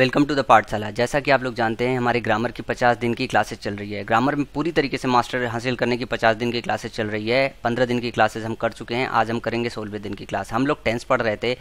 welcome to the पाठशाला जैसा कि आप लोग जानते हैं हमारे ग्रामर की 50 दिन की क्लासेस चल रही है ग्रामर में पूरी तरीके से मास्टर हासिल करने की 50 दिन की क्लासेस चल रही है 15 दिन की क्लासेस हम कर चुके हैं आज हम करेंगे सोलहवें दिन की क्लास हम लोग टेंस पढ़ रहे थे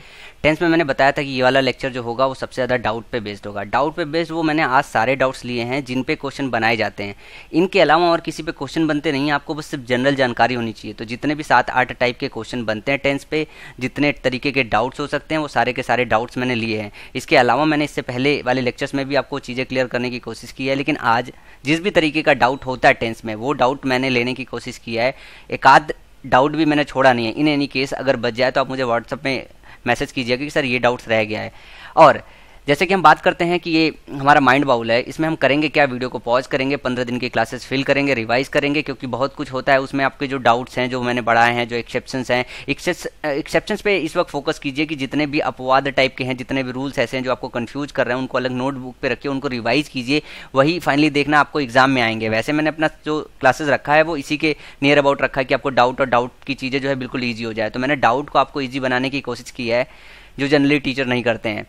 टेंस में मैंने बताया था कि ये वाला लेक्चर जो होगा वो सबसे ज़्यादा डाउट पर बेस्ड होगा डाउट पर बेस्ड वो मैंने आज सारे डाउट्स लिए हैं जिन पे क्वेश्चन बनाए जाते हैं इनके अलावा और किसी पे क्वेश्चन बनते नहीं आपको बस सिर्फ जनरल जानकारी होनी चाहिए तो जितने भी सात आठ टाइप के क्वेश्चन बनते हैं टेंस पे जितने तरीके के डाउट्स हो सकते हैं वो सारे के सारे डाउट्स मैंने लिए हैं इसके अलावा मैंने इससे पहले पहले वाले लेक्चर्स में भी आपको चीज़ें क्लियर करने की कोशिश की है लेकिन आज जिस भी तरीके का डाउट होता है टेंस में वो डाउट मैंने लेने की कोशिश किया है एक आध डाउट भी मैंने छोड़ा नहीं है इन एनी केस अगर बच जाए तो आप मुझे व्हाट्सअप में मैसेज कीजिएगा कि सर ये डाउट्स रह गया है और जैसे कि हम बात करते हैं कि ये हमारा माइंड बाउल है इसमें हम करेंगे क्या वीडियो को पॉज करेंगे पंद्रह दिन की क्लासेस फिल करेंगे रिवाइज करेंगे क्योंकि बहुत कुछ होता है उसमें आपके जो डाउट्स हैं जो मैंने बढ़ाए हैं जो एक्सेप्शन हैं एक्सेप्शन पे इस वक्त फोकस कीजिए कि जितने भी अपवाद टाइप के हैं जितने भी रूल्स ऐसे हैं जो आपको कन्फ्यूज कर रहे हैं उनको अलग नोटबुक पर रखिए उनको रिवाइज कीजिए वही फाइनली देखना आपको एग्जाम में आएंगे वैसे मैंने अपना जो क्लासेस रखा है वो इसी के नियर अबाउट रखा है कि आपको डाउट और डाउट की चीज़ें जो है बिल्कुल ईजी हो जाए तो मैंने डाउट को आपको ईजी बनाने की कोशिश की है जो जनरली टीचर नहीं करते हैं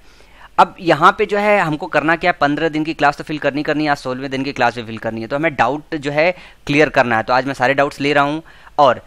अब यहाँ पे जो है हमको करना क्या है पंद्रह दिन की क्लास तो फिल करनी करनी है आज सोलहवें दिन की क्लास भी फिल करनी है तो हमें डाउट जो है क्लियर करना है तो आज मैं सारे डाउट्स ले रहा हूँ और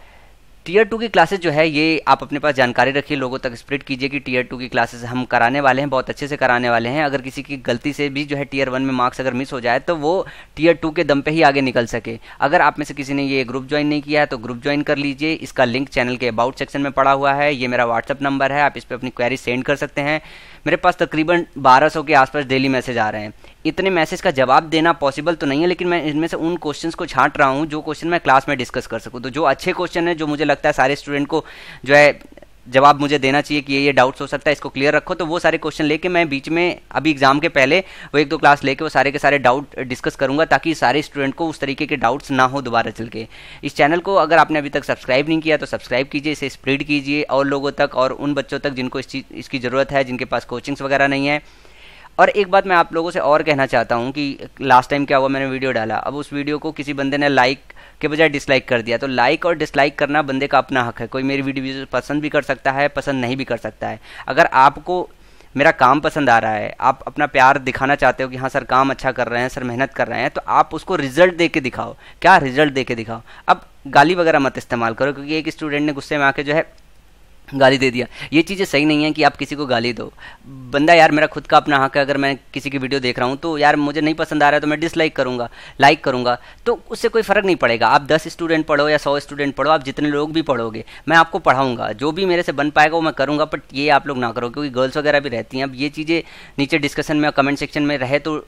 टीयर टू की क्लासेस जो है ये आप अपने पास जानकारी रखिए लोगों तक स्प्रेड कीजिए कि टीयर टू की क्लासेस हम कराने वाले हैं बहुत अच्छे से कराने वाले हैं अगर किसी की गलती से भी जो है टीयर वन में मार्क्स अगर मिस हो जाए तो वो टीयर टू के दम पे ही आगे निकल सके अगर आप में से किसी ने ये ग्रुप ज्वाइन नहीं किया है तो ग्रुप ज्वाइन कर लीजिए इसका लिंक चैनल के अबाउट सेक्शन में पड़ा हुआ है ये मेरा व्हाट्सअप नंबर है आप इस पर अपनी क्वेरी सेंड कर सकते हैं मेरे पास तकरीबन 1200 के आसपास डेली मैसेज आ रहे हैं इतने मैसेज का जवाब देना पॉसिबल तो नहीं है लेकिन मैं इनमें से उन क्वेश्चन को छांट रहा हूँ जो क्वेश्चन मैं क्लास में डिस्कस कर सकूँ तो जो अच्छे क्वेश्चन है जो मुझे लगता है सारे स्टूडेंट को जो है जवाब मुझे देना चाहिए कि ये ये डाउट्स हो सकता है इसको क्लियर रखो तो वो सारे क्वेश्चन लेके मैं बीच में अभी एग्जाम के पहले वो एक दो क्लास लेके वो सारे के सारे डाउट डिस्कस करूंगा ताकि सारे स्टूडेंट को उस तरीके के डाउट्स ना हो दोबारा चल के इस चैनल को अगर आपने अभी तक सब्सक्राइब नहीं किया तो सब्सक्राइब कीजिए इसे स्प्रेड कीजिए और लोगों तक और उन बच्चों तक जिनको इस चीज़ इसकी ज़रूरत है जिनके पास कोचिंग्स वगैरह नहीं है और एक बात मैं आप लोगों से और कहना चाहता हूँ कि लास्ट टाइम क्या हुआ मैंने वीडियो डाला अब उस वीडियो को किसी बंदे ने लाइक के बजाय डिसलाइक कर दिया तो लाइक और डिसलाइक करना बंदे का अपना हक है कोई मेरी वीडियो पसंद भी कर सकता है पसंद नहीं भी कर सकता है अगर आपको मेरा काम पसंद आ रहा है आप अपना प्यार दिखाना चाहते हो कि हाँ सर काम अच्छा कर रहे हैं सर मेहनत कर रहे हैं तो आप उसको रिजल्ट दे के दिखाओ क्या रिजल्ट दे के दिखाओ अब गाली वगैरह मत इस्तेमाल करो क्योंकि एक स्टूडेंट ने गुस्से में आके जो है गाली दे दिया ये चीज़ें सही नहीं है कि आप किसी को गाली दो बंदा यार मेरा खुद का अपना हक है अगर मैं किसी की वीडियो देख रहा हूँ तो यार मुझे नहीं पसंद आ रहा है तो मैं डिसलाइक करूँगा लाइक करूँगा तो उससे कोई फ़र्क नहीं पड़ेगा आप दस स्टूडेंट पढ़ो या सौ स्टूडेंट पढ़ो आप जितने लोग भी पढ़ोगे मैं आपको पढ़ाऊँगा जो भी मेरे से बन पाएगा वो मैं करूँगा बट ये आप लोग ना करो क्योंकि गर्ल्स वगैरह भी रहती हैं अब ये चीज़ें नीचे डिस्कशन में कमेंट सेक्शन में रहे तो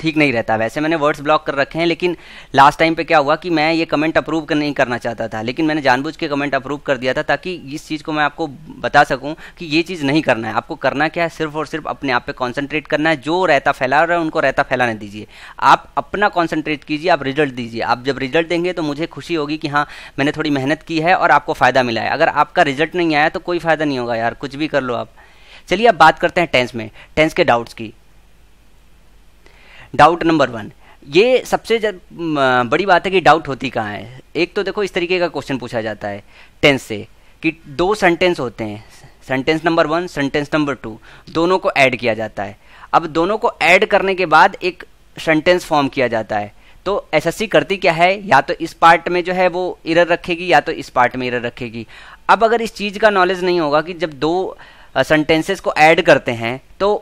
ठीक नहीं रहता वैसे मैंने वर्ड्स ब्लॉक कर रखे हैं लेकिन लास्ट टाइम पे क्या हुआ कि मैं ये कमेंट अप्रूव कर नहीं करना चाहता था लेकिन मैंने जानबूझ के कमेंट अप्रूव कर दिया था ताकि इस चीज़ को मैं आपको बता सकूं कि ये चीज़ नहीं करना है आपको करना क्या है सिर्फ और सिर्फ अपने आप पर कॉन्सेंट्रेट करना है जो रहता फैला रहा है उनको रहता फैलाने दीजिए आप अपना कॉन्सेंट्रेट कीजिए आप रिजल्ट दीजिए आप जब रिजल्ट देंगे तो मुझे खुशी होगी कि हाँ मैंने थोड़ी मेहनत की है और आपको फ़ायदा मिला है अगर आपका रिजल्ट नहीं आया तो कोई फ़ायदा नहीं होगा यार कुछ भी कर लो आप चलिए अब बात करते हैं टेंस में टेंस के डाउट्स की डाउट नंबर वन ये सबसे बड़ी बात है कि डाउट होती कहाँ है एक तो देखो इस तरीके का क्वेश्चन पूछा जाता है टेंस से कि दो सेंटेंस होते हैं sentence number one sentence number two दोनों को ऐड किया जाता है अब दोनों को ऐड करने के बाद एक सेंटेंस फॉर्म किया जाता है तो एसएससी करती क्या है या तो इस पार्ट में जो है वो इरर रखेगी या तो इस पार्ट में इरर रखेगी अब अगर इस चीज़ का नॉलेज नहीं होगा कि जब दो सेंटेंसेस को ऐड करते हैं तो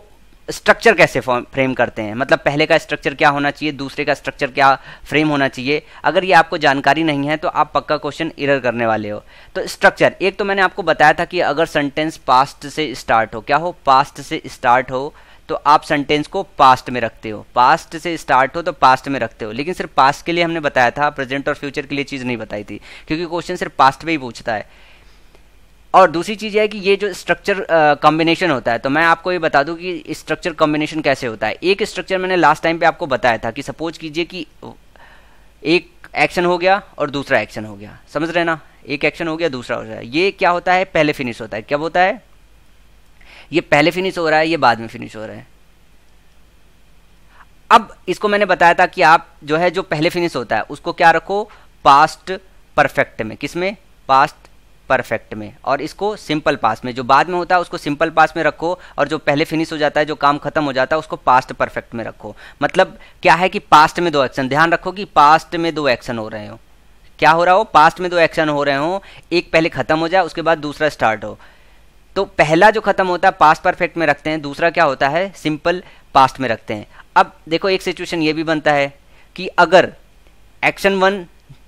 स्ट्रक्चर कैसे फ्रेम करते हैं मतलब पहले का स्ट्रक्चर क्या होना चाहिए दूसरे का स्ट्रक्चर क्या फ्रेम होना चाहिए अगर ये आपको जानकारी नहीं है तो आप पक्का क्वेश्चन इरर करने वाले हो तो स्ट्रक्चर एक तो मैंने आपको बताया था कि अगर सेंटेंस पास्ट से स्टार्ट हो क्या हो पास्ट से स्टार्ट हो तो आप सेंटेंस को पास्ट में रखते हो पास्ट से स्टार्ट हो तो पास्ट में रखते हो लेकिन सिर्फ पास्ट के लिए हमने बताया था प्रेजेंट और फ्यूचर के लिए चीज़ नहीं बताई थी क्योंकि क्वेश्चन सिर्फ पास्ट में ही पूछता है और दूसरी चीज़ है कि ये जो स्ट्रक्चर कॉम्बिनेशन होता है तो मैं आपको ये बता दूं कि स्ट्रक्चर कॉम्बिनेशन कैसे होता है एक स्ट्रक्चर मैंने लास्ट टाइम पे आपको बताया था कि सपोज कीजिए कि एक एक्शन हो गया और दूसरा एक्शन हो गया समझ रहे ना एक एक्शन हो गया दूसरा हो गया ये क्या होता है पहले फिनिश होता है क्या होता है ये पहले फिनिश हो रहा है ये बाद में फिनिश हो रहा है अब इसको मैंने बताया था कि आप जो है जो पहले फिनिश होता है उसको क्या रखो पास्ट परफेक्ट में किसमें पास्ट परफेक्ट में और इसको सिंपल पास में जो बाद में होता है उसको सिंपल पास में रखो और जो पहले फिनिश हो जाता है जो काम खत्म हो जाता है उसको पास्ट परफेक्ट में रखो मतलब क्या है कि पास्ट में दो एक्शन ध्यान रखो कि पास्ट में दो एक्शन हो रहे हो क्या हो रहा हो पास्ट में दो एक्शन हो रहे हो एक पहले खत्म हो जाए उसके बाद दूसरा स्टार्ट हो तो पहला जो खत्म होता है पास्ट परफेक्ट में रखते हैं दूसरा क्या होता है सिंपल पास्ट में रखते हैं अब देखो एक सिचुएशन ये भी बनता है कि अगर एक्शन वन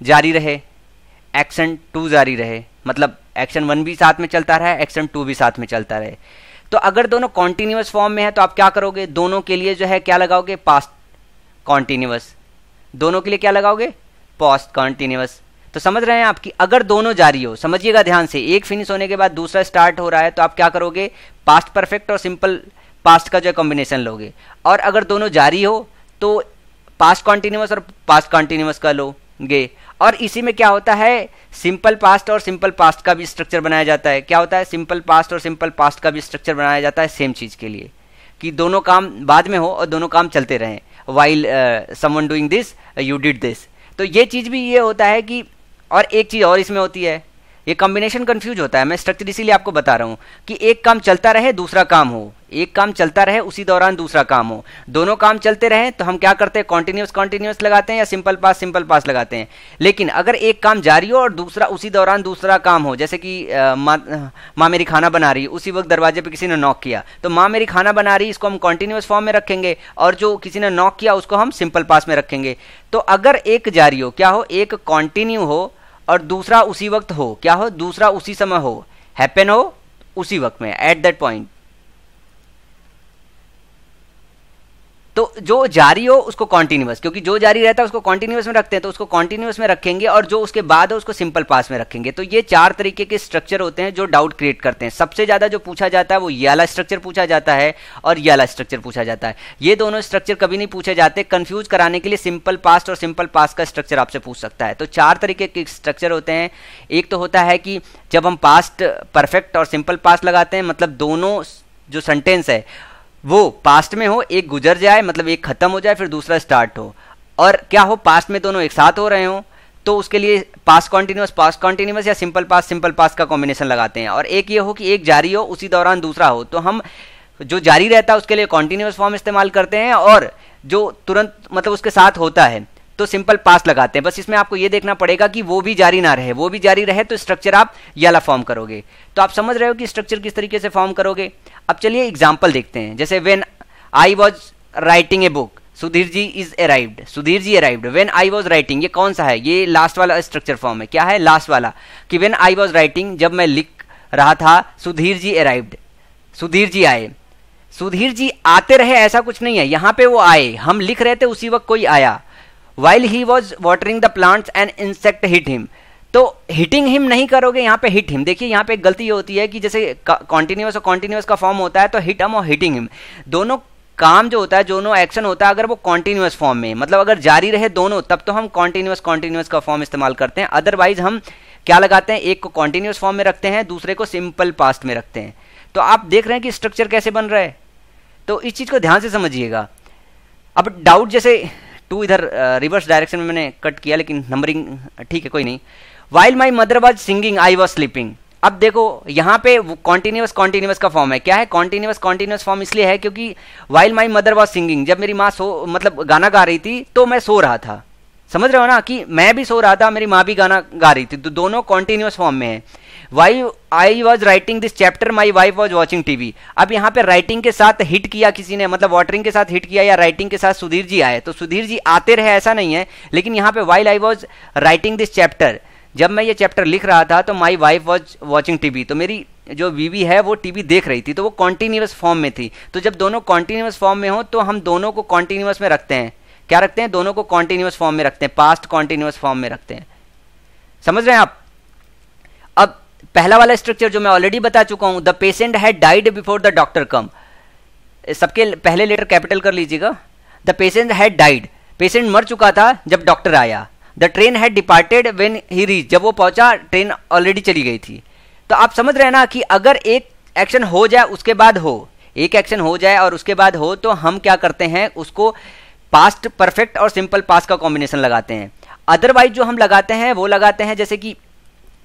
जारी रहे एक्शन टू जारी रहे मतलब एक्शन वन भी साथ में चलता रहा एक्शन टू भी साथ में चलता रहे तो अगर दोनों कॉन्टिन्यूस फॉर्म में है तो आप क्या करोगे दोनों के लिए जो है क्या लगाओगे पास्ट कॉन्टिन्यूस दोनों के लिए क्या लगाओगे पॉस्ट कॉन्टिन्यूस तो समझ रहे हैं आपकी अगर दोनों जारी हो समझिएगा ध्यान से एक फिनिश होने के बाद दूसरा स्टार्ट हो रहा है तो आप क्या करोगे पास्ट परफेक्ट और सिंपल पास्ट का जो है कॉम्बिनेशन लोगे और अगर दोनों जारी हो तो पास्ट कॉन्टिन्यूस और पास्ट कॉन्टिन्यूस का लोगे और इसी में क्या होता है सिंपल पास्ट और सिंपल पास्ट का भी स्ट्रक्चर बनाया जाता है क्या होता है सिंपल पास्ट और सिंपल पास्ट का भी स्ट्रक्चर बनाया जाता है सेम चीज़ के लिए कि दोनों काम बाद में हो और दोनों काम चलते रहें while someone doing this you did this तो ये चीज़ भी ये होता है कि और एक चीज़ और इसमें होती है ये कॉम्बिनेशन कंफ्यूज होता है मैं स्ट्रक्चर इसीलिए आपको बता रहा हूँ कि एक काम चलता रहे दूसरा काम हो एक काम चलता रहे उसी दौरान दूसरा काम हो दोनों काम चलते रहे तो हम क्या करते हैं कॉन्टिन्यूस कॉन्टिन्यूस लगाते हैं या सिंपल पास सिंपल पास लगाते हैं लेकिन अगर एक काम जारी हो और दूसरा उसी दौरान दूसरा काम हो जैसे कि माँ मेरी खाना बना रही है उसी वक्त दरवाजे पर किसी ने नॉक किया तो माँ मेरी खाना बना रही इसको हम कॉन्टिन्यूस फॉर्म में रखेंगे और जो किसी ने नॉक किया उसको हम सिंपल पास में रखेंगे तो अगर एक जारी हो क्या हो एक कॉन्टिन्यू हो और दूसरा उसी वक्त हो क्या हो दूसरा उसी समय हो हैपन हो उसी वक्त में एट दैट पॉइंट जो जारी हो उसको कॉन्टिन्यूस क्योंकि जो जारी रहता है उसको कॉन्टिन्यूस में रखते हैं तो उसको कॉन्टिन्यूस में रखेंगे और जो उसके बाद है उसको सिंपल पास में रखेंगे तो ये चार तरीके के स्ट्रक्चर होते हैं जो डाउट क्रिएट करते हैं सबसे ज्यादा जो पूछा जाता है वो ये वाला स्ट्रक्चर पूछा जाता है और ये वाला स्ट्रक्चर पूछा जाता है ये दोनों स्ट्रक्चर कभी नहीं पूछे जाते कंफ्यूज कराने के लिए सिंपल पास्ट और सिंपल पास्ट का स्ट्रक्चर आपसे पूछ सकता है तो चार तरीके के स्ट्रक्चर होते हैं एक तो होता है कि जब हम पास्ट परफेक्ट और सिंपल पास्ट लगाते हैं मतलब दोनों जो सेंटेंस है वो पास्ट में हो एक गुजर जाए मतलब एक ख़त्म हो जाए फिर दूसरा स्टार्ट हो और क्या हो पास्ट में दोनों एक साथ हो रहे हो तो उसके लिए पास कॉन्टिन्यूस पास कॉन्टिन्यूस या सिंपल पास सिंपल पास का कॉम्बिनेशन लगाते हैं और एक ये हो कि एक जारी हो उसी दौरान दूसरा हो तो हम जो जारी रहता है उसके लिए कॉन्टिन्यूस फॉर्म इस्तेमाल करते हैं और जो तुरंत मतलब उसके साथ होता है तो सिंपल पास लगाते हैं बस इसमें आपको यह देखना पड़ेगा कि वो भी जारी ना रहे वो भी जारी रहे तो स्ट्रक्चर आप याला फॉर्म करोगे तो आप समझ रहे हो कि स्ट्रक्चर किस तरीके से फॉर्म करोगे अब चलिए एग्जाम्पल देखते हैं जैसे when I was writing a book Sudhir ji is arrived Sudhir ji arrived when I was writing ये कौन सा है ये लास्ट वाला स्ट्रक्चर फॉर्म है क्या है लास्ट वाला कि वेन आई वॉज राइटिंग जब मैं लिख रहा था सुधीर जी अराइव्ड सुधीर जी आए सुधीर जी आते रहे ऐसा कुछ नहीं है यहां पे वो आए हम लिख रहे थे उसी वक्त कोई आया while he was watering the plants and insect hit him तो हिटिंग हिम नहीं करोगे यहाँ पे हिट हिम देखिए यहाँ पे एक गलती ये होती है कि जैसे कॉन्टिन्यूस और कॉन्टिन्यूस का फॉर्म होता है तो हिट हम और हिटिंग हिम दोनों काम जो होता है दोनों एक्शन होता है अगर वो कॉन्टिन्यूस फॉर्म में मतलब अगर जारी रहे दोनों तब तो हम कॉन्टिन्यूस कॉन्टिन्यूस का फॉर्म इस्तेमाल करते हैं अदरवाइज हम क्या लगाते हैं एक को कॉन्टिन्यूस फॉर्म में रखते हैं दूसरे को सिंपल पास्ट में रखते हैं तो आप देख रहे हैं कि स्ट्रक्चर कैसे बन रहा है तो इस चीज़ को ध्यान से समझिएगा अब डाउट जैसे टू इधर रिवर्स डायरेक्शन में मैंने कट किया लेकिन नंबरिंग ठीक है कोई नहीं while my mother was singing I was sleeping अब देखो यहाँ पे कॉन्टिन्यूस कॉन्टिन्यूस का फॉर्म है क्या है कॉन्टिन्यूस कॉन्टिन्यूस फॉर्म इसलिए है क्योंकि while my mother was singing जब मेरी माँ सो मतलब गाना गा रही थी तो मैं सो रहा था समझ रहे हो ना कि मैं भी सो रहा था मेरी माँ भी गाना गा रही थी तो दोनों कॉन्टिन्यूस फॉर्म में है while I was writing this chapter my wife was watching TV अब यहाँ पे राइटिंग के साथ हिट किया किसी ने मतलब वॉटरिंग के साथ हिट किया या राइटिंग के साथ सुधीर जी आए तो सुधीर जी आते रहे ऐसा नहीं है लेकिन यहाँ पे while I was writing this chapter जब मैं ये चैप्टर लिख रहा था तो my wife was watching TV तो मेरी जो वीवी है वो टीवी देख रही थी तो वो कॉन्टिन्यूस फॉर्म में थी तो जब दोनों कॉन्टिन्यूस फॉर्म में हो तो हम दोनों को कॉन्टिन्यूस में रखते हैं क्या रखते हैं दोनों को कॉन्टिन्यूस फॉर्म में रखते हैं पास्ट कॉन्टिन्यूस फॉर्म में रखते हैं समझ रहे हैं आप अब पहला वाला स्ट्रक्चर जो मैं ऑलरेडी बता चुका हूं the patient had died before the doctor come सबके पहले लेटर कैपिटल कर लीजिएगा the patient had died patient मर चुका था जब डॉक्टर आया the train had departed when he reach जब वो पहुंचा ट्रेन ऑलरेडी चली गई थी तो आप समझ रहे हैं ना कि अगर एक एक्शन हो जाए उसके बाद हो एक एक्शन हो जाए और उसके बाद हो तो हम क्या करते हैं उसको पास्ट परफेक्ट और सिंपल पास्ट का कॉम्बिनेशन लगाते हैं अदरवाइज जो हम लगाते हैं वो लगाते हैं जैसे कि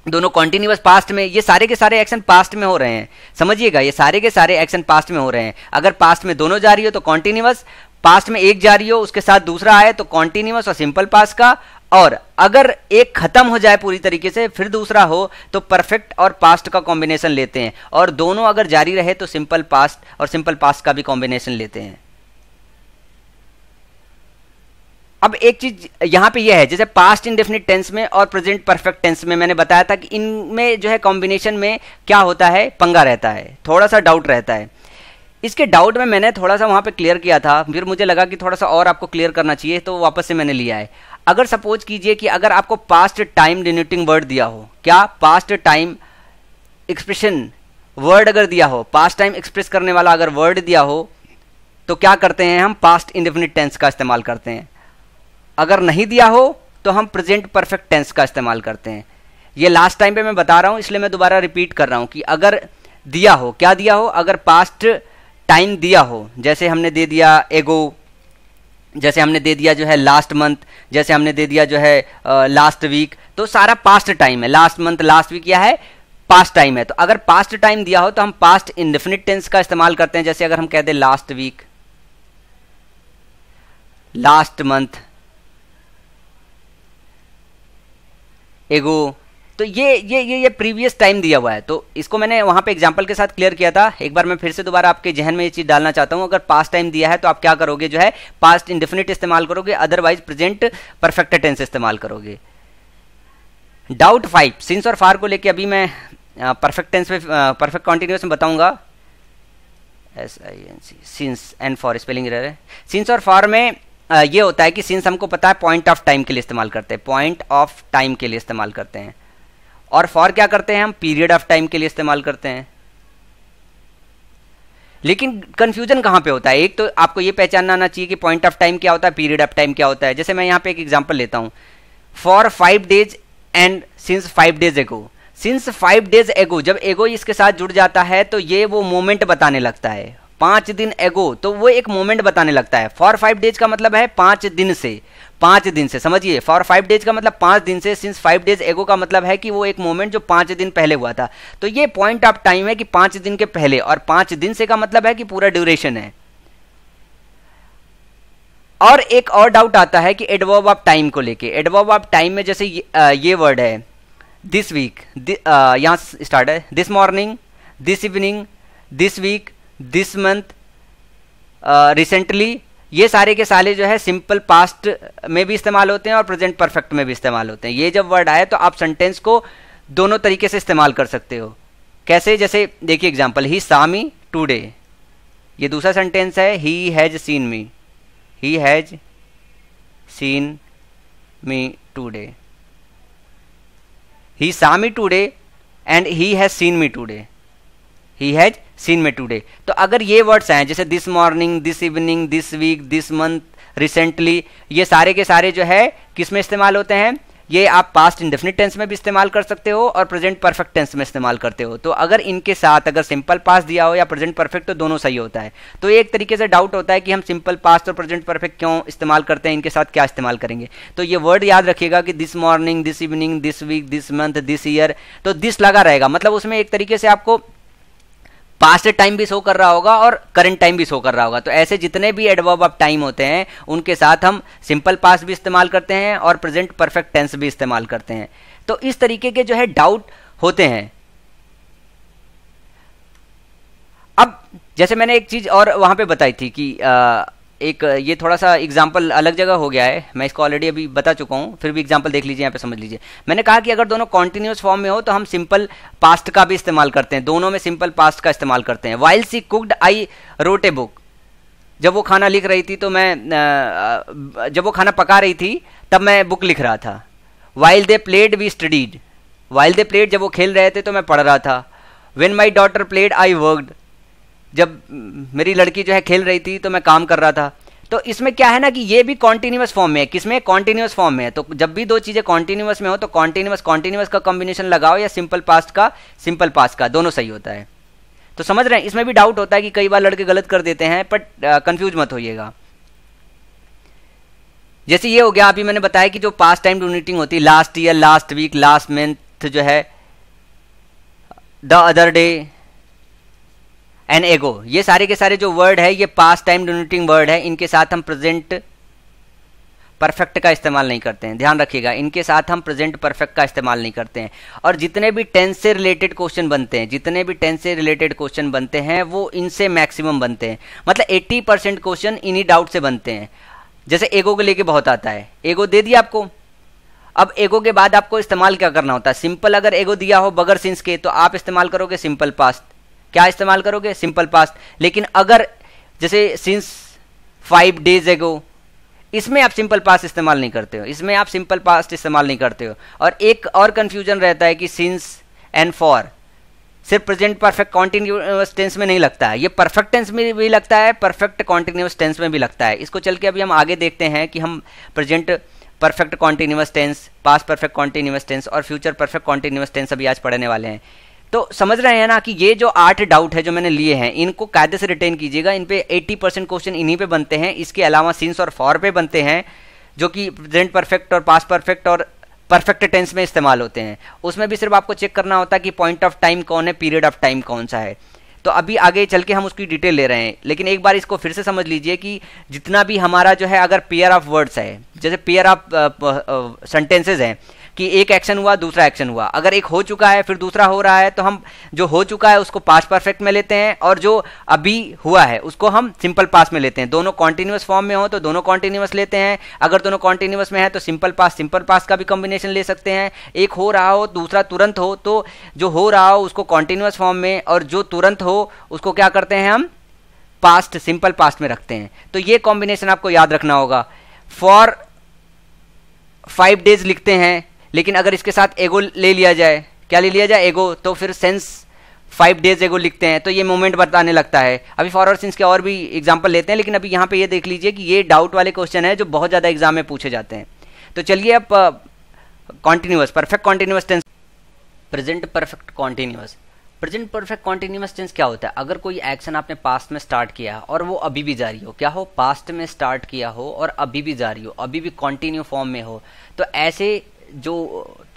दोनों कॉन्टिन्यूस पास्ट में ये सारे के सारे एक्शन पास्ट में हो रहे हैं समझिएगा ये सारे के सारे एक्शन पास्ट में हो रहे हैं अगर पास्ट में दोनों जा रही हो तो कॉन्टिन्यूस पास्ट में एक जा रही हो उसके साथ दूसरा आए तो कॉन्टिन्यूस और सिंपल पास्ट का और अगर एक खत्म हो जाए पूरी तरीके से फिर दूसरा हो तो परफेक्ट और पास्ट का कॉम्बिनेशन लेते हैं और दोनों अगर जारी रहे तो सिंपल पास्ट और सिंपल पास्ट का भी कॉम्बिनेशन लेते हैं अब एक चीज यहां पे यह है जैसे पास्ट इंडेफिनिट टेंस में और प्रेजेंट परफेक्ट टेंस में मैंने बताया था कि इनमें जो है कॉम्बिनेशन में क्या होता है पंगा रहता है थोड़ा सा डाउट रहता है इसके डाउट में मैंने थोड़ा सा वहां पे क्लियर किया था फिर मुझे लगा कि थोड़ा सा और आपको क्लियर करना चाहिए तो वापस से मैंने लिया है अगर सपोज कीजिए कि अगर आपको पास्ट टाइम डिनोटिंग वर्ड दिया हो क्या पास्ट टाइम एक्सप्रेशन वर्ड अगर दिया हो पास्ट टाइम एक्सप्रेस करने वाला अगर वर्ड दिया हो तो क्या करते हैं हम पास्ट इंडेफिनिट टेंस का इस्तेमाल करते हैं अगर नहीं दिया हो तो हम प्रेजेंट परफेक्ट टेंस का इस्तेमाल करते हैं ये लास्ट टाइम पे मैं बता रहा हूँ इसलिए मैं दोबारा रिपीट कर रहा हूँ कि अगर दिया हो क्या दिया हो अगर पास्ट टाइम दिया हो जैसे हमने दे दिया एगो जैसे हमने दे दिया जो है लास्ट मंथ जैसे हमने दे दिया जो है लास्ट वीक तो सारा पास्ट टाइम है लास्ट मंथ लास्ट वीक क्या है पास्ट टाइम है तो अगर पास्ट टाइम दिया हो तो हम पास्ट इंडेफिनिट टेंस का इस्तेमाल करते हैं जैसे अगर हम कह दें लास्ट वीक लास्ट मंथ एगो तो ये ये ये ये प्रीवियस टाइम दिया हुआ है तो इसको मैंने वहाँ पे एग्जांपल के साथ क्लियर किया था एक बार मैं फिर से दोबारा आपके जहन में ये चीज़ डालना चाहता हूँ अगर पास्ट टाइम दिया है तो आप क्या करोगे जो है पास्ट इंडेफिनिट इस्तेमाल करोगे अदरवाइज प्रेजेंट परफेक्ट टेंस इस्तेमाल करोगे डाउट फाइव सिंस और फार को लेकर अभी मैं परफेक्ट टेंस में परफेक्ट कॉन्टिन्यूस में बताऊँगा S I N C since and for spelling रह रहे सिंस और फॉर में ये होता है कि सिंस हमको पता है पॉइंट ऑफ टाइम के लिए इस्तेमाल करते हैं पॉइंट ऑफ टाइम के लिए इस्तेमाल करते हैं और फॉर क्या करते हैं हम पीरियड ऑफ टाइम के लिए इस्तेमाल करते हैं लेकिन कंफ्यूजन कहां पे होता है एक तो आपको यह पहचानना आना चाहिए कि पॉइंट ऑफ टाइम क्या होता है पीरियड ऑफ टाइम क्या होता है जैसे मैं यहां पे एक एग्जाम्पल लेता हूं for five days and since five days ago since five days ago जब एगो इसके साथ जुड़ जाता है तो ये वो मोमेंट बताने लगता है पांच दिन एगो तो वो एक मोमेंट बताने लगता है फॉर फाइव डेज का मतलब है पांच दिन से पांच दिन से समझिए फॉर फाइव डेज का मतलब पांच दिन से सिंस फाइव डेज एगो का मतलब है कि वो एक मोमेंट जो पांच दिन पहले हुआ था तो ये पॉइंट ऑफ टाइम है कि पांच दिन के पहले और पांच दिन से का मतलब है कि पूरा ड्यूरेशन है और एक और डाउट आता है कि एडवर्ब ऑफ टाइम को लेके एडवर्ब ऑफ टाइम में जैसे ये, वर्ड है दिस वीक यहां स्टार्ट है this morning this evening this week this month recently ये सारे के साले जो है सिंपल पास्ट में भी इस्तेमाल होते हैं और प्रेजेंट परफेक्ट में भी इस्तेमाल होते हैं ये जब वर्ड आए तो आप सेंटेंस को दोनों तरीके से इस्तेमाल कर सकते हो कैसे जैसे देखिए एग्जाम्पल ही सामी टूडे ये दूसरा सेंटेंस है he has seen me he has seen me today he saw me today and he has seen me today he has seen me today तो अगर ये वर्ड्स हैं जैसे this morning this evening this week this month recently ये सारे के सारे जो है किस में इस्तेमाल होते हैं ये आप पास्ट इंडेफिनिट टेंस में भी इस्तेमाल कर सकते हो और प्रेजेंट परफेक्ट टेंस में इस्तेमाल करते हो तो अगर इनके साथ अगर सिंपल पास दिया हो या प्रेजेंट परफेक्ट तो दोनों सही होता है तो एक तरीके से डाउट होता है कि हम सिंपल पास्ट और प्रेजेंट परफेक्ट क्यों इस्तेमाल करते हैं इनके साथ क्या इस्तेमाल करेंगे तो ये वर्ड याद रखिएगा कि this morning this evening this week this month this year तो दिस लगा रहेगा मतलब उसमें एक तरीके से आपको पास्ट टाइम भी शो कर रहा होगा और करंट टाइम भी शो कर रहा होगा तो ऐसे जितने भी एडवर्ब ऑफ टाइम होते हैं उनके साथ हम सिंपल पास्ट भी इस्तेमाल करते हैं और प्रेजेंट परफेक्ट टेंस भी इस्तेमाल करते हैं तो इस तरीके के जो है डाउट होते हैं अब जैसे मैंने एक चीज और वहां पे बताई थी कि आ, एक ये थोड़ा सा एग्जाम्पल अलग जगह हो गया है मैं इसको ऑलरेडी अभी बता चुका हूँ फिर भी एग्जाम्पल देख लीजिए यहाँ पे समझ लीजिए मैंने कहा कि अगर दोनों कॉन्टिन्यूस फॉर्म में हो तो हम सिंपल पास्ट का भी इस्तेमाल करते हैं दोनों में सिंपल पास्ट का इस्तेमाल करते हैं while she cooked I wrote a book जब वो खाना लिख रही थी तो मैं जब वो खाना पका रही थी तब मैं बुक लिख रहा था while they played we studied while they played जब वो खेल रहे थे तो मैं पढ़ रहा था when my daughter played I worked जब मेरी लड़की जो है खेल रही थी तो मैं काम कर रहा था तो इसमें क्या है ना कि ये भी कॉन्टिन्यूस फॉर्म में है किसमें कॉन्टिन्यूस फॉर्म में है तो जब भी दो चीज़ें कॉन्टिन्यूस में हो तो कॉन्टिन्यूस कॉन्टिन्यूस का कॉम्बिनेशन लगाओ या सिंपल पास्ट का सिंपल पास्ट का दोनों सही होता है तो समझ रहे हैं इसमें भी डाउट होता है कि कई बार लड़के गलत कर देते हैं बट कंफ्यूज मत होइएगा जैसे ये हो गया अभी मैंने बताया कि जो पास्ट टाइम यूनिटिंग होती है last year last week last month जो है द अदर डे एन एगो ये सारे के सारे जो वर्ड है ये पास टाइम डोनेटिंग वर्ड है इनके साथ हम प्रेजेंट परफेक्ट का इस्तेमाल नहीं करते हैं ध्यान रखिएगा इनके साथ हम प्रेजेंट परफेक्ट का इस्तेमाल नहीं करते हैं और जितने भी टेंस से रिलेटेड क्वेश्चन बनते हैं जितने भी टेंस से रिलेटेड क्वेश्चन बनते हैं वो इनसे मैक्सिमम बनते हैं मतलब 80 परसेंट क्वेश्चन इन्हीं डाउट से बनते हैं जैसे एगो को लेके बहुत आता है एगो दे दिया आपको अब एगो के बाद आपको इस्तेमाल क्या करना होता है सिंपल अगर एगो दिया हो बगर सिंस के तो आप इस्तेमाल करोगे सिंपल पास्ट क्या इस्तेमाल करोगे सिंपल पास्ट लेकिन अगर जैसे सिंस फाइव डेज एगो इसमें आप सिंपल पास इस्तेमाल नहीं करते हो इसमें आप सिंपल पास्ट इस्तेमाल नहीं करते हो और एक और कन्फ्यूजन रहता है कि सिंस एंड फॉर सिर्फ प्रेजेंट परफेक्ट कॉन्टिन्यूस टेंस में नहीं लगता है ये परफेक्ट टेंस में भी लगता है परफेक्ट कॉन्टिन्यूस टेंस में भी लगता है इसको चल के अभी हम आगे देखते हैं कि हम present perfect continuous tense past perfect continuous tense और फ्यूचर परफेक्ट कॉन्टिन्यूस टेंस अभी आज पढ़ने वाले हैं तो समझ रहे हैं ना कि ये जो आठ डाउट है जो मैंने लिए हैं इनको कायदे से रिटेन कीजिएगा इन पे 80 परसेंट क्वेश्चन इन्हीं पे बनते हैं इसके अलावा सिंस और फॉर पे बनते हैं जो कि प्रेजेंट परफेक्ट और पास परफेक्ट और परफेक्ट टेंस में इस्तेमाल होते हैं उसमें भी सिर्फ आपको चेक करना होता है कि पॉइंट ऑफ टाइम कौन है पीरियड ऑफ टाइम कौन सा है तो अभी आगे चल के हम उसकी डिटेल ले रहे हैं लेकिन एक बार इसको फिर से समझ लीजिए कि जितना भी हमारा जो है अगर पेयर ऑफ वर्ड्स है जैसे पेयर ऑफ सेंटेंसेज हैं कि एक एक्शन हुआ दूसरा एक्शन हुआ अगर एक हो चुका है फिर दूसरा हो रहा है तो हम जो हो चुका है उसको पास्ट परफेक्ट में लेते हैं और जो अभी हुआ है उसको हम सिंपल पास में लेते हैं दोनों कॉन्टिन्यूस फॉर्म में हो तो दोनों कॉन्टिन्यूस लेते हैं अगर दोनों कॉन्टिन्यूस में है तो सिंपल पास सिंपल पास का भी कॉम्बिनेशन ले सकते हैं एक हो रहा हो दूसरा तुरंत हो तो जो हो रहा हो उसको कॉन्टिन्यूस फॉर्म में और जो तुरंत हो उसको क्या करते हैं हम पास्ट सिंपल पास्ट में रखते हैं तो ये कॉम्बिनेशन आपको याद रखना होगा फॉर फाइव डेज लिखते हैं लेकिन अगर इसके साथ एगो ले लिया जाए क्या ले लिया जाए एगो तो फिर सेंस फाइव डेज एगो लिखते हैं तो ये मोमेंट बताने लगता है अभी फॉरवर्ड सेंस के और भी एग्जाम्पल लेते हैं लेकिन अभी यहाँ पे ये देख लीजिए कि ये डाउट वाले क्वेश्चन है जो बहुत ज़्यादा एग्जाम में पूछे जाते हैं तो चलिए अब continuous perfect continuous tense present perfect continuous present perfect continuous tense क्या होता है अगर कोई एक्शन आपने पास्ट में स्टार्ट किया और वो अभी भी जारी हो क्या हो पास्ट में स्टार्ट किया हो और अभी भी जारी हो अभी भी कॉन्टिन्यू फॉर्म में हो तो ऐसे जो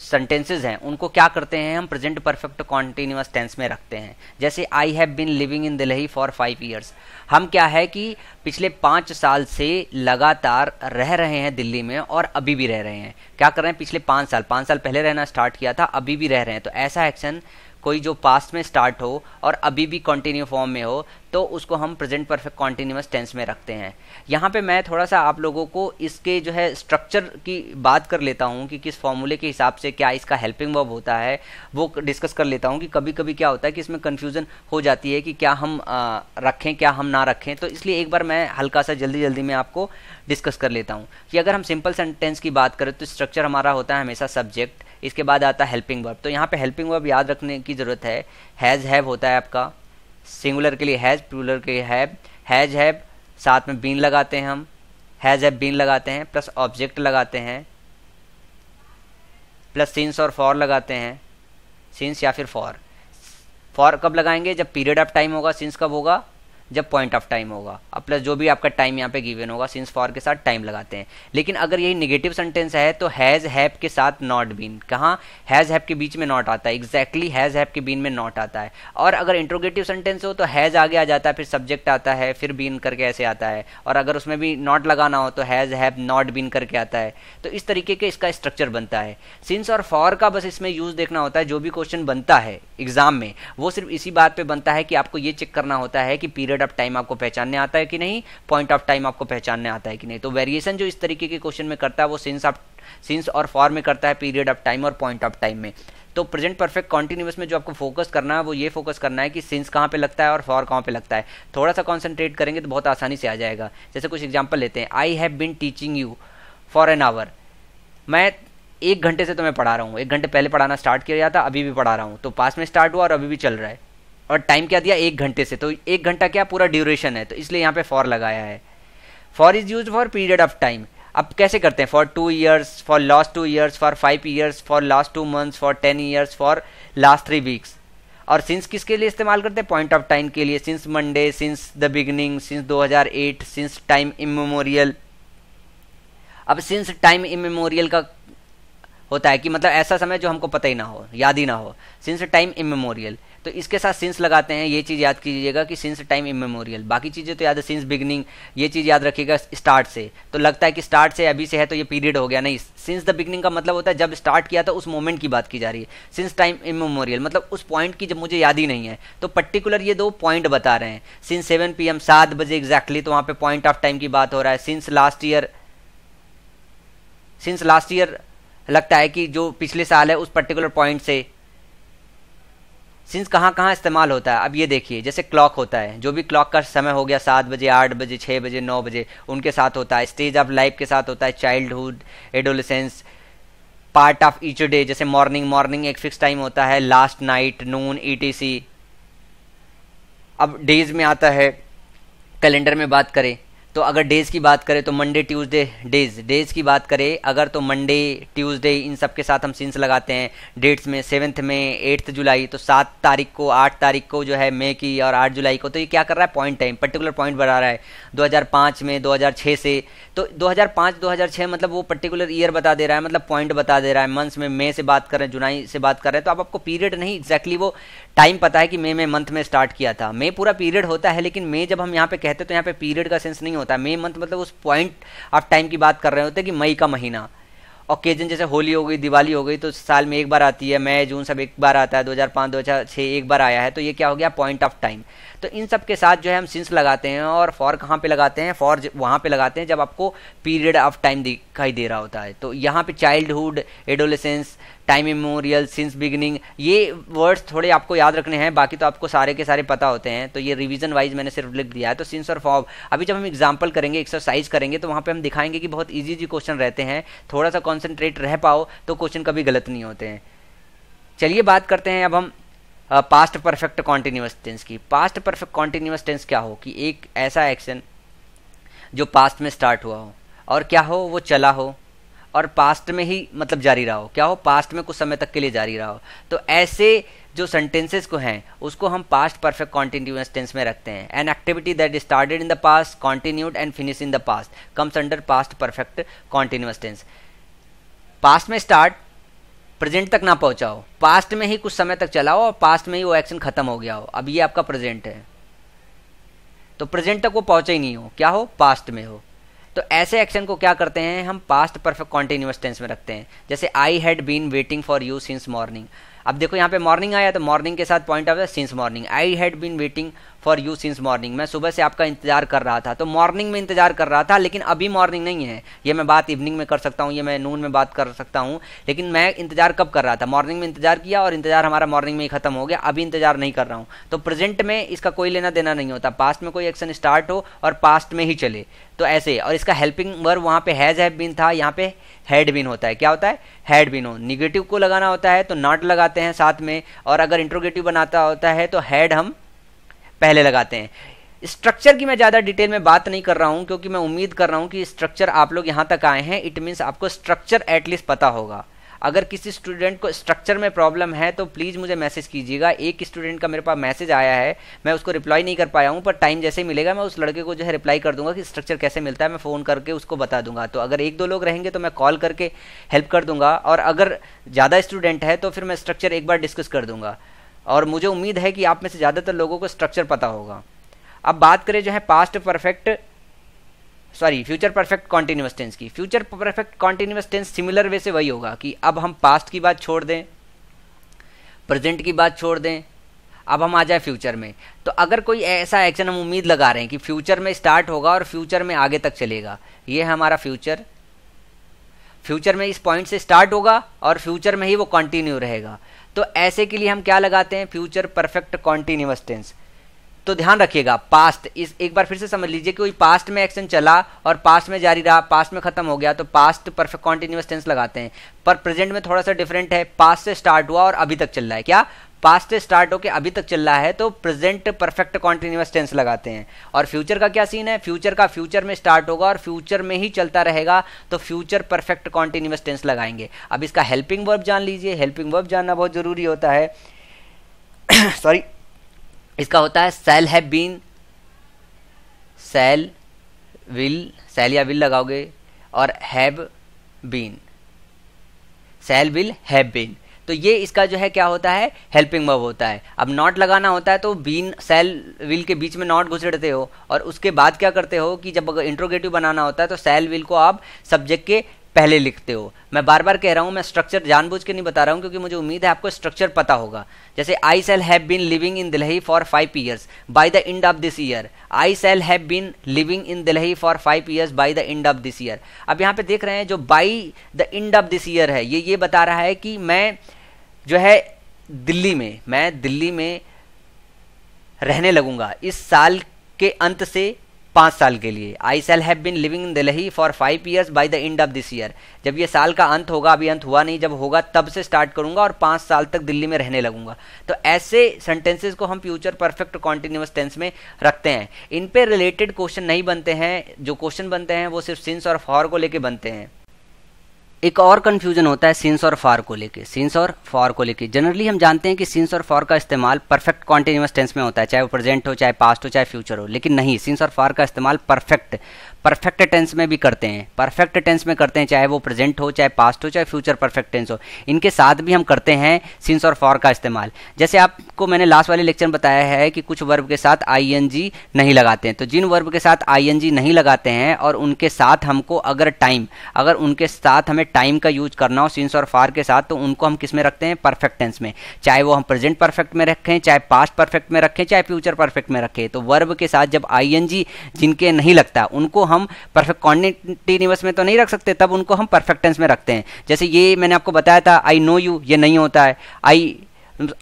सेंटेंसेज हैं उनको क्या करते हैं हम प्रेजेंट परफेक्ट कॉन्टिन्यूस टेंस में रखते हैं जैसे I have been living in Delhi for five years हम क्या है कि पिछले पाँच साल से लगातार रह रहे हैं दिल्ली में और अभी भी रह रहे हैं क्या कर रहे हैं पिछले पाँच साल पाँच साल पहले रहना स्टार्ट किया था अभी भी रह रहे हैं तो ऐसा एक्शन कोई जो पास्ट में स्टार्ट हो और अभी भी कॉन्टीन्यू फॉर्म में हो तो उसको हम प्रेजेंट परफेक्ट कॉन्टीन्यूस टेंस में रखते हैं यहाँ पे मैं थोड़ा सा आप लोगों को इसके जो है स्ट्रक्चर की बात कर लेता हूँ कि किस फॉर्मूले के हिसाब से क्या इसका हेल्पिंग वर्ब होता है वो डिस्कस कर लेता हूँ कि कभी कभी क्या होता है कि इसमें कन्फ्यूज़न हो जाती है कि क्या हम आ, रखें क्या हम ना रखें तो इसलिए एक बार मैं हल्का सा जल्दी जल्दी में आपको डिस्कस कर लेता हूँ कि अगर हम सिंपल सेंटेंस की बात करें तो स्ट्रक्चर हमारा होता है हमेशा सब्जेक्ट इसके बाद आता है हेल्पिंग वर्ब तो यहाँ पे हेल्पिंग वर्ब याद रखने की ज़रूरत है हैज़ हैव होता है आपका सिंगुलर के लिए हैज़ प्लूलर के लिए हैव हैज़ हैव साथ में बीन लगाते हैं हम हैज़ हैव बीन लगाते हैं प्लस ऑब्जेक्ट लगाते हैं प्लस सिंस और फॉर लगाते हैं सिंस या फिर फॉर फॉर कब लगाएंगे जब पीरियड ऑफ टाइम होगा सिंस कब होगा जब पॉइंट ऑफ टाइम होगा अब प्लस जो भी आपका टाइम यहाँ पे गिवन होगा सिंस फॉर के साथ टाइम लगाते हैं लेकिन अगर यही निगेटिव सेंटेंस है तो हैज़ हैप के साथ नॉट बीन कहाँ हैज़ हैप के बीच में नॉट आता है एग्जैक्टली हैज़ हैप के बीन में नॉट आता है और अगर इंट्रोगेटिव सेंटेंस हो तो हैज़ आगे आ जाता है फिर सब्जेक्ट आता है फिर बीन करके ऐसे आता है और अगर उसमें भी नॉट लगाना हो तो हैज़ हैप नॉट बीन करके आता है तो इस तरीके के इसका स्ट्रक्चर बनता है सिंस और फॉर का बस इसमें यूज़ देखना होता है जो भी क्वेश्चन बनता है एग्जाम में वो सिर्फ इसी बात पर बनता है कि आपको ये चेक करना होता है कि पीरियड पीरियड ऑफ टाइम आपको पहचानने आता है कि नहीं पॉइंट ऑफ टाइम आपको पहचानने आता है कि नहीं तो वेरिएशन जो इस तरीके के क्वेश्चन में करता है वो सिंस ऑफ सिंस और फॉर में करता है पीरियड ऑफ टाइम और पॉइंट ऑफ टाइम में तो प्रेजेंट परफेक्ट कॉन्टिन्यूस में जो आपको फोकस करना है वो ये फोकस करना है कि सिंस कहाँ पे लगता है और फॉर कहाँ पे लगता है थोड़ा सा कॉन्सेंट्रेट करेंगे तो बहुत आसानी से आ जाएगा जैसे कुछ एग्जाम्पल लेते हैं I have been teaching you for an hour मैं एक घंटे से तुम्हें पढ़ा रहा हूँ एक घंटे पहले पढ़ाना स्टार्ट किया था अभी भी पढ़ा रहा हूँ तो पास में स्टार्ट हुआ और अभी भी चल रहा है और टाइम क्या दिया एक घंटे से तो एक घंटा क्या पूरा ड्यूरेशन है तो इसलिए यहाँ पे फॉर लगाया है for is use for period of time अब कैसे करते हैं for two years for last two years for five years for last two months for ten years for last three weeks और सिंस किसके लिए इस्तेमाल करते हैं पॉइंट ऑफ टाइम के लिए since Monday since the beginning since 2008 since time immemorial अब since time immemorial का होता है कि मतलब ऐसा समय जो हमको पता ही ना हो याद ही ना हो सिंस टाइम इमेमोरियल तो इसके साथ सिंस लगाते हैं ये चीज़ याद कीजिएगा कि सिंस टाइम इमेमोरियल बाकी चीज़ें तो याद है सिंस बिगनिंग ये चीज़ याद रखिएगा स्टार्ट से तो लगता है कि स्टार्ट से अभी से है तो ये पीरियड हो गया नहीं सिंस द बिगनिंग का मतलब होता है जब स्टार्ट किया था उस मोमेंट की बात की जा रही है सिंस टाइम इमेमोरियल मतलब उस पॉइंट की जब मुझे याद ही नहीं है तो पर्टिकुलर ये दो पॉइंट बता रहे हैं सिंस सेवन पी सात बजे एग्जैक्टली तो वहाँ पर पॉइंट ऑफ टाइम की बात हो रहा है since last year since last year लगता है कि जो पिछले साल है उस पर्टिकुलर पॉइंट से सिंस कहाँ कहाँ इस्तेमाल होता है अब ये देखिए जैसे क्लॉक होता है जो भी क्लॉक का समय हो गया सात बजे आठ बजे छः बजे नौ बजे उनके साथ होता है स्टेज ऑफ लाइफ के साथ होता है childhood adolescence part of each day जैसे मॉर्निंग मॉर्निंग एक फिक्स टाइम होता है लास्ट नाइट नून ई अब डेज में आता है कैलेंडर में बात करें तो अगर डेज़ की बात करें तो मंडे ट्यूसडे डेज़ डेज़ की बात करें अगर तो मंडे ट्यूसडे इन सब के साथ हम सीन्स लगाते हैं डेट्स में सेवन्थ में एट्थ जुलाई तो सात तारीख को आठ तारीख को जो है मई की और आठ जुलाई को तो ये क्या कर रहा है पॉइंट टाइम पर्टिकुलर पॉइंट बढ़ा रहा है 2005 में 2006 से तो 2005-2006 मतलब वो पर्टिकुलर ईयर बता दे रहा है मतलब पॉइंट बता दे रहा है मंथ्स में मे से बात कर रहे हैं जुलाई से बात कर रहे हैं तो आप आपको पीरियड नहीं एक्जैक्टली वो टाइम पता है कि मे में मंथ में स्टार्ट किया था मे पूरा पीरियड होता है लेकिन मे जब हम यहाँ पे कहते हैं तो यहाँ पे पीरियड का सेंस नहीं होता मे मंथ मतलब उस पॉइंट ऑफ टाइम की बात कर रहे होते कि मई का महीना ओकेजन जैसे होली हो गई दिवाली हो गई तो साल में एक बार आती है मई जून सब एक बार आता है 2005 2006 एक बार आया है तो ये क्या हो गया पॉइंट ऑफ टाइम तो इन सब के साथ जो है हम सिंस लगाते हैं और फॉर कहाँ पे लगाते हैं फॉर वहाँ पे लगाते हैं जब आपको पीरियड ऑफ टाइम दिखाई दे रहा होता है तो यहाँ पे childhood adolescence time memorial since beginning ये वर्ड्स थोड़े आपको याद रखने हैं बाकी तो आपको सारे के सारे पता होते हैं तो ये रिविज़न वाइज मैंने सिर्फ लिख दिया है तो सिंस और फॉर अभी जब हम एग्जाम्पल करेंगे एक्सरसाइज करेंगे तो वहाँ पर हम दिखाएंगे कि बहुत ईजी जी क्वेश्चन रहते हैं थोड़ा सा कॉन्सेंट्रेट रह पाओ तो क्वेश्चन कभी गलत नहीं होते हैं चलिए बात करते हैं अब हम पास्ट परफेक्ट कॉन्टीन्यूस टेंस की पास्ट परफेक्ट कॉन्टीन्यूस टेंस क्या हो कि एक ऐसा एक्शन जो पास्ट में स्टार्ट हुआ हो और क्या हो वो चला हो और पास्ट में ही मतलब जारी रहा हो क्या हो पास्ट में कुछ समय तक के लिए जारी रहा हो तो ऐसे जो सेंटेंसेस को हैं उसको हम पास्ट परफेक्ट कॉन्टीन्यूस टेंस में रखते हैं an activity that started in the past continued and finish in the past comes under past perfect continuous tense पास्ट में स्टार्ट प्रेजेंट तक ना पहुंचाओ पास्ट में ही कुछ समय तक चलाओ और पास्ट में ही वो एक्शन खत्म हो गया हो अब ये आपका प्रेजेंट है तो प्रेजेंट तक वो पहुंचे ही नहीं हो क्या हो पास्ट में हो तो ऐसे एक्शन को क्या करते हैं हम पास्ट परफेक्ट कॉन्टिन्यूस टेंस में रखते हैं जैसे I had been waiting for you since morning अब देखो यहाँ पे मॉर्निंग आया तो मॉर्निंग के साथ पॉइंट ऑफ है since morning I had been waiting for you since morning मैं सुबह से आपका इंतजार कर रहा था तो मॉर्निंग में इंतजार कर रहा था लेकिन अभी मॉर्निंग नहीं है ये मैं बात इवनिंग में कर सकता हूँ ये मैं नून में बात कर सकता हूँ लेकिन मैं इंतजार कब कर रहा था मॉर्निंग में इंतजार किया और इंतजार हमारा मॉर्निंग में ही खत्म हो गया अभी इंतजार नहीं कर रहा हूँ तो प्रेजेंट में इसका कोई लेना देना नहीं होता पास्ट में कोई एक्शन स्टार्ट हो और पास्ट में ही चले तो ऐसे और इसका हेल्पिंग वर्ब वहाँ पे हैज हैव बीन था यहाँ पे हैड बीन होता है क्या होता है हैड बीन हो निगेटिव को लगाना होता है तो नॉट लगाते हैं साथ में और अगर इंट्रोगेटिव बनाता होता है तो हैड हम पहले लगाते हैं स्ट्रक्चर की मैं ज़्यादा डिटेल में बात नहीं कर रहा हूँ क्योंकि मैं उम्मीद कर रहा हूँ कि स्ट्रक्चर आप लोग यहाँ तक आए हैं इट मीन्स आपको स्ट्रक्चर एटलीस्ट पता होगा अगर किसी स्टूडेंट को स्ट्रक्चर में प्रॉब्लम है तो प्लीज़ मुझे मैसेज कीजिएगा एक स्टूडेंट का मेरे पास मैसेज आया है मैं उसको रिप्लाई नहीं कर पाया हूँ पर टाइम जैसे ही मिलेगा मैं उस लड़के को जो है रिप्लाई कर दूंगा कि स्ट्रक्चर कैसे मिलता है मैं फ़ोन करके उसको बता दूंगा तो अगर एक दो लोग रहेंगे तो मैं कॉल करके हेल्प कर दूंगा और अगर ज़्यादा स्टूडेंट है तो फिर मैं स्ट्रक्चर एक बार डिस्कस कर दूंगा और मुझे उम्मीद है कि आप में से ज़्यादातर लोगों को स्ट्रक्चर पता होगा अब बात करें जो है past perfect sorry future perfect continuous tense की future perfect continuous tense similar way से वही होगा कि अब हम पास्ट की बात छोड़ दें प्रेजेंट की बात छोड़ दें अब हम आ जाए फ्यूचर में तो अगर कोई ऐसा एक्शन हम उम्मीद लगा रहे हैं कि फ्यूचर में स्टार्ट होगा और फ्यूचर में आगे तक चलेगा ये है हमारा फ्यूचर फ्यूचर में इस पॉइंट से स्टार्ट होगा और फ्यूचर में ही वो कंटिन्यू रहेगा तो ऐसे के लिए हम क्या लगाते हैं फ्यूचर परफेक्ट कॉन्टिन्यूस टेंस तो ध्यान रखिएगा पास्ट इस एक बार फिर से समझ लीजिए कि कोई पास्ट में एक्शन चला और पास्ट में जारी रहा पास्ट में खत्म हो गया तो पास्ट परफेक्ट कॉन्टिन्यूस टेंस लगाते हैं पर प्रेजेंट में थोड़ा सा डिफरेंट है पास्ट से स्टार्ट हुआ और अभी तक चल रहा है क्या पास्ट से स्टार्ट होकर अभी तक चल रहा है तो प्रेजेंट परफेक्ट कॉन्टिन्यूस टेंस लगाते हैं और फ्यूचर का क्या सीन है फ्यूचर का फ्यूचर में स्टार्ट होगा और फ्यूचर में ही चलता रहेगा तो फ्यूचर परफेक्ट कॉन्टिन्यूस टेंस लगाएंगे अब इसका हेल्पिंग वर्ब जान लीजिए हेल्पिंग वर्ब जानना बहुत ज़रूरी होता है सॉरी इसका होता है shall have been shall will सेल या विल लगाओगे और have been shall will have been तो ये इसका जो है क्या होता है हेल्पिंग वर्ब होता है अब नॉट लगाना होता है तो बीन सेल विल के बीच में नॉट घुसड़ते हो और उसके बाद क्या करते हो कि जब अगर इंट्रोगेटिव बनाना होता है तो सेल विल को आप सब्जेक्ट के पहले लिखते हो मैं बार बार कह रहा हूँ मैं स्ट्रक्चर जानबूझ के नहीं बता रहा हूँ क्योंकि मुझे उम्मीद है आपको स्ट्रक्चर पता होगा जैसे I shall have been living in Delhi for five years by the end of this year I shall have been living in Delhi for five years by the end of this year अब यहाँ पे देख रहे हैं जो by the end of this year है ये ये बता रहा है कि मैं जो है दिल्ली में मैं दिल्ली में रहने लगूंगा इस साल के अंत से पाँच साल के लिए I shall have been living in Delhi for five years by the end of this year जब ये साल का अंत होगा अभी अंत हुआ नहीं जब होगा तब से स्टार्ट करूंगा और पाँच साल तक दिल्ली में रहने लगूंगा तो ऐसे सेंटेंसेज को हम फ्यूचर परफेक्ट कॉन्टिन्यूस टेंस में रखते हैं इन पे रिलेटेड क्वेश्चन नहीं बनते हैं जो क्वेश्चन बनते हैं वो सिर्फ सिंस और फॉर को लेकर बनते हैं एक और कन्फ्यूजन होता है सिंस और फॉर को लेके सिंस और फॉर को लेके जनरली हम जानते हैं कि सिंस और फॉर का इस्तेमाल परफेक्ट कॉन्टिन्यूस टेंस में होता है चाहे वो प्रेजेंट हो चाहे पास्ट हो चाहे फ्यूचर हो लेकिन नहीं सिंस और फॉर का इस्तेमाल परफेक्ट परफेक्ट टेंस में भी करते हैं परफेक्ट टेंस में करते हैं चाहे वो प्रेजेंट हो चाहे पास्ट हो चाहे फ्यूचर परफेक्ट टेंस हो इनके साथ भी हम करते हैं सिंस और फॉर का इस्तेमाल जैसे आपको मैंने लास्ट वाले लेक्चर में बताया है कि कुछ वर्ब के साथ आई नहीं लगाते हैं तो जिन वर्ब के साथ आई नहीं लगाते हैं और उनके साथ हमको अगर टाइम अगर उनके साथ हमें टाइम का यूज करना हो सिंस और फार के साथ तो उनको हम किस में रखते हैं परफेक्ट टेंस में चाहे वो हम प्रेजेंट परफेक्ट में रखें चाहे पास्ट परफेक्ट में रखें चाहे फ्यूचर परफेक्ट में रखें तो वर्ब के साथ जब आई जिनके नहीं लगता उनको हम परफेक्ट कॉन्टिन्यूस में तो नहीं रख सकते तब उनको हम परफेक्ट टेंस में रखते हैं जैसे ये मैंने आपको बताया था आई नो यू ये नहीं होता है आई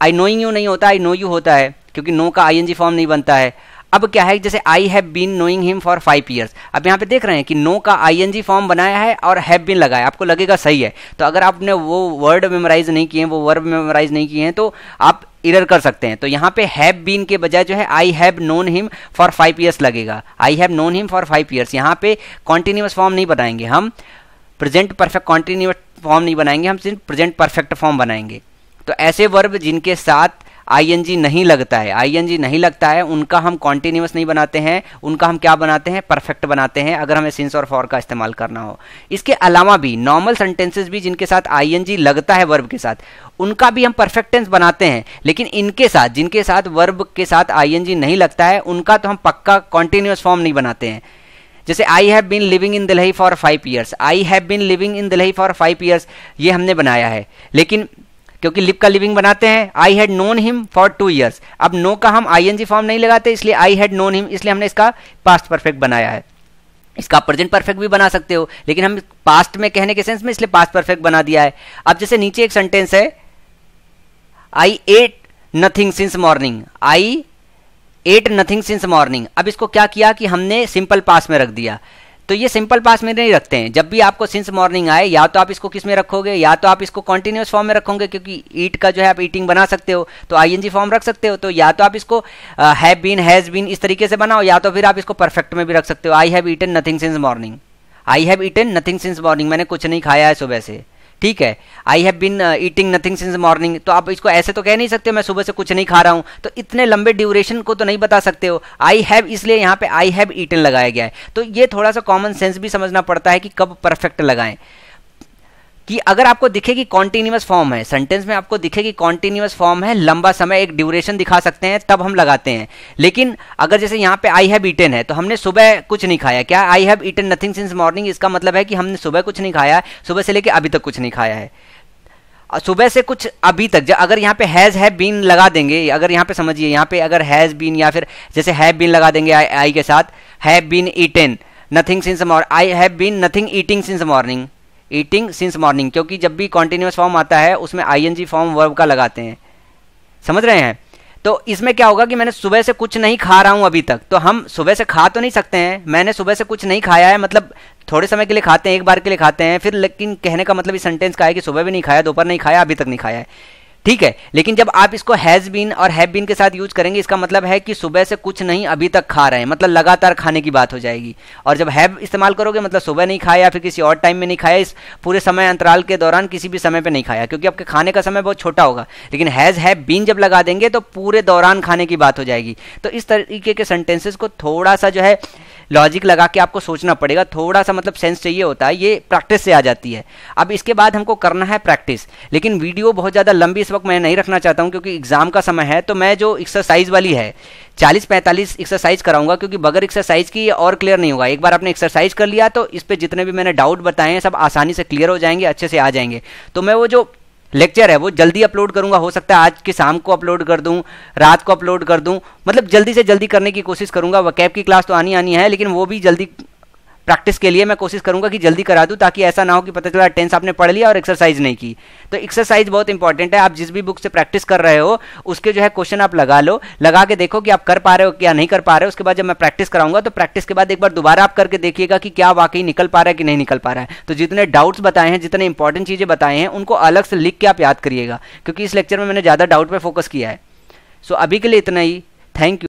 आई नोइंग यू नहीं होता आई नो यू होता है क्योंकि नो का आई फॉर्म नहीं बनता है अब क्या है जैसे I have been knowing him for five years अब यहाँ पे देख रहे हैं कि नो का आई एन जी फॉर्म बनाया है और हैव बीन लगाया आपको लगेगा सही है तो अगर आपने वो वर्ड मेमोराइज नहीं किए हैं वो वर्ब मेमोराइज नहीं किए हैं तो आप इरर कर सकते हैं तो यहाँ पे हैव बीन के बजाय जो है I have known him for five years लगेगा I have known him for five years यहाँ पे कॉन्टिन्यूस फॉर्म नहीं बनाएंगे हम प्रेजेंट परफेक्ट कॉन्टिन्यूस फॉर्म नहीं बनाएंगे हम सिर्फ प्रेजेंट परफेक्ट फॉर्म बनाएंगे तो ऐसे वर्ब जिनके साथ आईएनजी नहीं लगता है आईएनजी नहीं लगता है उनका हम कॉन्टिन्यूस नहीं बनाते हैं उनका हम क्या बनाते हैं परफेक्ट बनाते हैं अगर हमें सिंस और फॉर का इस्तेमाल करना हो इसके अलावा भी नॉर्मल सेंटेंसेज भी जिनके साथ आईएनजी लगता है वर्ब के साथ उनका भी हम परफेक्ट टेंस बनाते हैं लेकिन इनके साथ जिनके साथ वर्ब के साथ आईएनजी नहीं लगता है उनका तो हम पक्का कॉन्टिन्यूस फॉर्म नहीं बनाते हैं जैसे I have been living in Delhi for five years I have been living in Delhi for five years ये हमने बनाया है लेकिन क्योंकि लिप का लिविंग बनाते हैं I had known him for two years अब नो का हम आई एन जी फॉर्म नहीं लगाते इसलिए आई हैड नोन हिम इसलिए हमने इसका पास्ट परफेक्ट बनाया है इसका प्रेजेंट परफेक्ट भी बना सकते हो लेकिन हम पास्ट में कहने के सेंस में इसलिए पास्ट परफेक्ट बना दिया है अब जैसे नीचे एक सेंटेंस है I ate nothing since morning I ate nothing since morning अब इसको क्या किया कि हमने सिंपल पास में रख दिया तो ये सिंपल पास में नहीं रखते हैं जब भी आपको सिंस मॉर्निंग आए या तो आप इसको किस में रखोगे या तो आप इसको कॉन्टिन्यूस फॉर्म में रखोगे क्योंकि ईट का जो है आप ईटिंग बना सकते हो तो आई फॉर्म रख सकते हो तो या तो आप इसको हैव बीन हैज़ बीन इस तरीके से बनाओ या तो फिर आप इसको परफेक्ट में भी रख सकते हो I have eaten nothing since morning I have eaten nothing since morning मैंने कुछ नहीं खाया है सुबह से ठीक है I have been eating nothing since morning तो आप इसको ऐसे तो कह नहीं सकते मैं सुबह से कुछ नहीं खा रहा हूं तो इतने लंबे ड्यूरेशन को तो नहीं बता सकते हो आई हैव इसलिए यहां पे आई हैव ईटन लगाया गया है तो ये थोड़ा सा कॉमन सेंस भी समझना पड़ता है कि कब परफेक्ट लगाएं कि अगर आपको दिखे कि कॉन्टिन्यूस फॉर्म है सेंटेंस में आपको दिखे कि कॉन्टिन्यूस फॉर्म है लंबा समय एक ड्यूरेशन दिखा सकते हैं तब हम लगाते हैं लेकिन अगर जैसे यहाँ पे आई हैव ईटन है तो हमने सुबह कुछ नहीं खाया क्या I have eaten nothing since morning इसका मतलब है कि हमने सुबह कुछ नहीं खाया सुबह से लेकर अभी तक कुछ नहीं खाया है सुबह से कुछ अभी तक जब अगर यहाँ पे हैज़ है बीन लगा देंगे अगर यहाँ पे समझिए यहाँ पे अगर हैज़ बीन या फिर जैसे हैव बीन लगा देंगे आई के साथ have been eaten nothing since morning I have been nothing eating since morning eating since morning क्योंकि जब भी कॉन्टिन्यूस फॉर्म आता है उसमें I N G form verb का लगाते हैं समझ रहे हैं तो इसमें क्या होगा कि मैंने सुबह से कुछ नहीं खा रहा हूं अभी तक तो हम सुबह से खा तो नहीं सकते हैं मैंने सुबह से कुछ नहीं खाया है मतलब थोड़े समय के लिए खाते हैं एक बार के लिए खाते हैं फिर लेकिन कहने का मतलब इस सेंटेंस का है कि सुबह भी नहीं खाया दोपहर नहीं खाया अभी तक नहीं खाया है ठीक है लेकिन जब आप इसको हैज़ बीन और हैव बीन के साथ यूज करेंगे इसका मतलब है कि सुबह से कुछ नहीं अभी तक खा रहे हैं मतलब लगातार खाने की बात हो जाएगी और जब हैव इस्तेमाल करोगे मतलब सुबह नहीं खाया या फिर किसी और टाइम में नहीं खाया इस पूरे समय अंतराल के दौरान किसी भी समय पर नहीं खाया क्योंकि आपके खाने का समय बहुत छोटा होगा लेकिन हैज़ हैव बीन जब लगा देंगे तो पूरे दौरान खाने की बात हो जाएगी तो इस तरीके के सेंटेंसेस को थोड़ा सा जो है लॉजिक लगा के आपको सोचना पड़ेगा थोड़ा सा मतलब सेंस चाहिए होता है ये प्रैक्टिस से आ जाती है अब इसके बाद हमको करना है प्रैक्टिस लेकिन वीडियो बहुत ज़्यादा लंबी इस वक्त मैं नहीं रखना चाहता हूँ क्योंकि एग्ज़ाम का समय है तो मैं जो एक्सरसाइज वाली है चालीस पैंतालीस एक्सरसाइज कराऊंगा क्योंकि बगैर एक्सरसाइज की और क्लियर नहीं होगा एक बार आपने एक्सरसाइज कर लिया तो इस पर जितने भी मैंने डाउट बताए हैं सब आसानी से क्लियर हो जाएंगे अच्छे से आ जाएंगे तो मैं वो जो लेक्चर है वो जल्दी अपलोड करूंगा हो सकता है आज की शाम को अपलोड कर दूं रात को अपलोड कर दूं मतलब जल्दी से जल्दी करने की कोशिश करूंगा वकैब की क्लास तो आनी आनी है लेकिन वो भी जल्दी प्रैक्टिस के लिए मैं कोशिश करूंगा कि जल्दी करा दूं ताकि ऐसा ना हो कि पता चला टेंस आपने पढ़ लिया और एक्सरसाइज नहीं की तो एक्सरसाइज बहुत इंपॉर्टेंट है आप जिस भी बुक से प्रैक्टिस कर रहे हो उसके जो है क्वेश्चन आप लगा लो लगा के देखो कि आप कर पा रहे हो क्या नहीं कर पा रहे हो उसके बाद जब मैं प्रैक्टिस कराऊंगा तो प्रैक्टिस के बाद एक बार दोबारा आप करके देखिएगा कि क्या वाकई निकल पा रहा है कि नहीं निकल पा रहा है तो जितने डाउट्स बताए हैं जितने इंपॉर्टेंट चीज़ें बताए हैं उनको अलग से लिख के आप याद करिएगा क्योंकि इस लेक्चर में मैंने ज़्यादा डाउट पर फोकस किया है सो अभी के लिए इतना ही थैंक यू